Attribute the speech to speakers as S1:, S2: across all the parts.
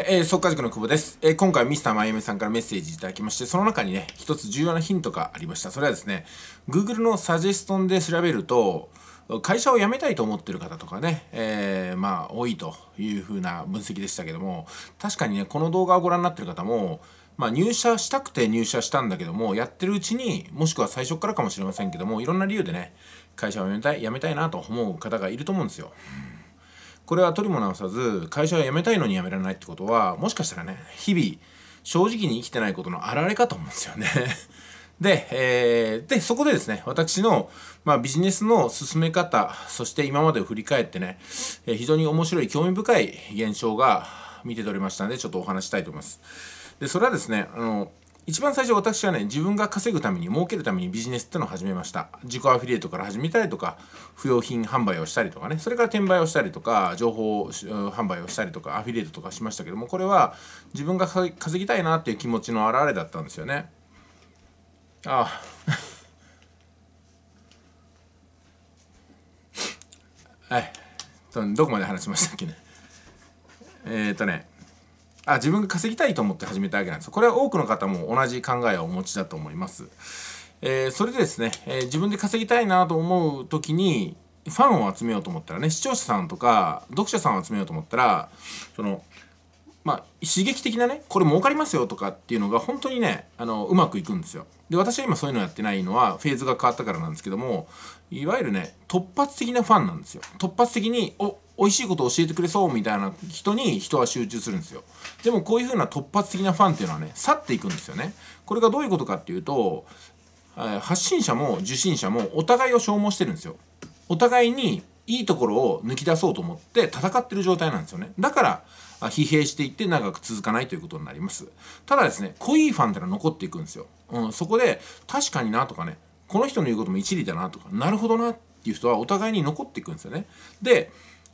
S1: はい、えー、速稼塾の久保です。えー、今回ミスターまゆみさんからメッセージいただきまして、その中にね、一つ重要なヒントがありました。それはですね、Google のサジェストンで調べると、会社を辞めたいと思ってる方とかね、えー、まあ、多いというふうな分析でしたけども、確かにね、この動画をご覧になってる方も、まあ、入社したくて入社したんだけども、やってるうちに、もしくは最初からかもしれませんけども、いろんな理由でね、会社を辞めたい、辞めたいなと思う方がいると思うんですよ。うんこれは取りも直さず会社を辞めたいのに辞められないってことはもしかしたらね日々正直に生きてないことのあられかと思うんですよね で、えー、で、そこでですね、私の、まあ、ビジネスの進め方、そして今までを振り返ってね、えー、非常に面白い、興味深い現象が見て取れましたので、ちょっとお話したいと思います。で、それはですね、あの、一番最初私はね自分が稼ぐために儲けるためにビジネスってのを始めました自己アフィリエイトから始めたりとか不用品販売をしたりとかねそれから転売をしたりとか情報販売をしたりとかアフィリエイトとかしましたけどもこれは自分が稼ぎたいなっていう気持ちの表れだったんですよねああ はいどこまで話しましたっけねえっ、とねあ自分が稼ぎたいと思って始めたわけなんですこれは多くの方も同じ考えをお持ちだと思います。えー、それでですね、えー、自分で稼ぎたいなと思う時にファンを集めようと思ったらね視聴者さんとか読者さんを集めようと思ったらそのまあ、刺激的なねこれ儲かりますよとかっていうのが本当にねあのうまくいくんですよで私は今そういうのやってないのはフェーズが変わったからなんですけどもいわゆるね突発的なファンなんですよ突発的にお美味しいことを教えてくれそうみたいな人に人は集中するんですよでもこういう風な突発的なファンっていうのはね去っていくんですよねこれがどういうことかっていうと発信者も受信者もお互いを消耗してるんですよお互いにいいところを抜き出そうと思って戦ってる状態なんですよねだから疲弊していって長く続かないということになりますただですね濃いファンってのは残っていくんですよ、うん、そこで確かになとかねこの人の言うことも一理だなとかなるほどなっていう人はお互いに残っていくんですよねで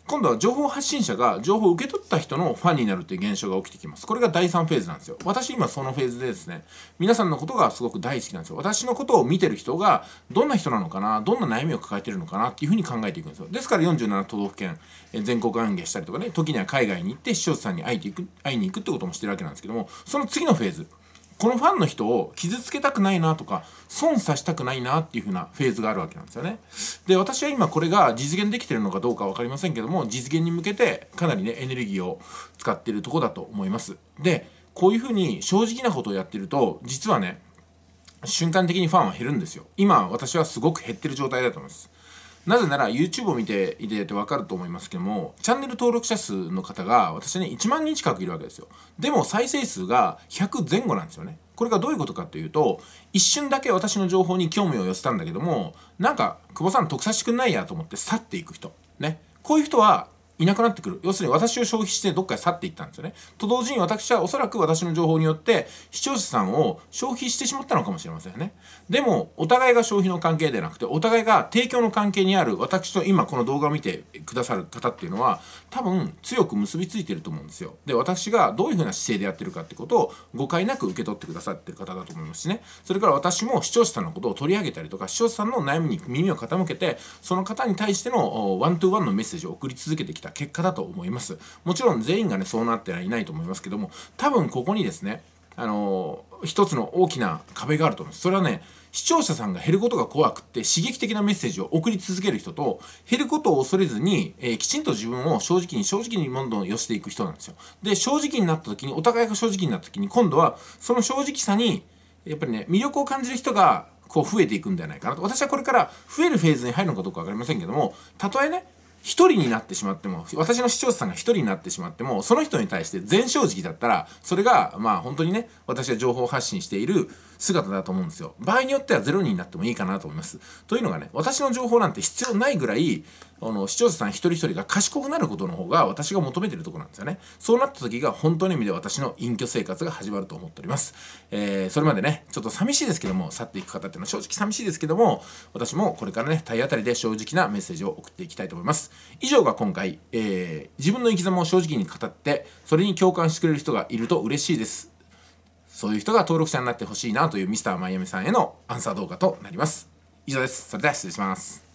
S1: 今度は情報発信者が情報を受け取った人のファンになるという現象が起きてきます。これが第3フェーズなんですよ。私今そのフェーズでですね、皆さんのことがすごく大好きなんですよ。私のことを見てる人がどんな人なのかな、どんな悩みを抱えてるのかなっていうふうに考えていくんですよ。ですから47都道府県、え全国歓迎したりとかね、時には海外に行って視聴者さんに会いていく会いに行くってこともしてるわけなんですけども、その次のフェーズ。このファンの人を傷つけたくないなとか、損させたくないなっていう風なフェーズがあるわけなんですよね。で、私は今これが実現できてるのかどうか分かりませんけども、実現に向けてかなりね、エネルギーを使ってるとこだと思います。で、こういう風に正直なことをやってると、実はね、瞬間的にファンは減るんですよ。今、私はすごく減ってる状態だと思います。なぜなら YouTube を見ていただって分かると思いますけどもチャンネル登録者数の方が私ね1万人近くいるわけですよでも再生数が100前後なんですよねこれがどういうことかっていうと一瞬だけ私の情報に興味を寄せたんだけどもなんか久保さん得さしてくんないやと思って去っていく人ねこういう人はいなくなってくる。要するに私を消費してどっかへ去っていったんですよね。と同時に私はおそらく私の情報によって視聴者さんを消費してしまったのかもしれませんね。でも、お互いが消費の関係ではなくて、お互いが提供の関係にある私と今この動画を見てくださる方っていうのは多分強く結びついてると思うんですよ。で、私がどういうふうな姿勢でやってるかってことを誤解なく受け取ってくださってる方だと思いますしね。それから私も視聴者さんのことを取り上げたりとか、視聴者さんの悩みに耳を傾けて、その方に対してのワントゥーワンのメッセージを送り続けてきたた結果だと思います。もちろん全員がね、そうなってはいないと思いますけども、多分ここにですね、あのー、一つの大きな壁があると思います。それはね、視聴者さんが減ることが怖くて刺激的なメッセージを送り続ける人と、減ることを恐れずに、えー、きちんと自分を正直に正直にどんどん寄せていく人なんですよ。で、正直になった時に、お互いが正直になった時に、今度はその正直さに、やっぱりね、魅力を感じる人がこう増えていくんじゃないかなと。私はこれから増えるフェーズに入るのかどうか分かりませんけども、たとえね、一人になってしまっても、私の視聴者さんが一人になってしまっても、その人に対して全正直だったら、それが、まあ本当にね、私が情報発信している姿だと思うんですよ。場合によってはゼロ人になってもいいかなと思います。というのがね、私の情報なんて必要ないぐらい、あの、視聴者さん一人一人が賢くなることの方が私が求めてるとこなんですよね。そうなった時が本当の意味で私の隠居生活が始まると思っております。えー、それまでね、ちょっと寂しいですけども、去っていく方っていうのは正直寂しいですけども、私もこれからね、体当たりで正直なメッセージを送っていきたいと思います。以上が今回、えー、自分の生き様を正直に語ってそれに共感してくれる人がいると嬉しいですそういう人が登録者になってほしいなというミスターマイアミさんへのアンサー動画となります以上ですそれでは失礼します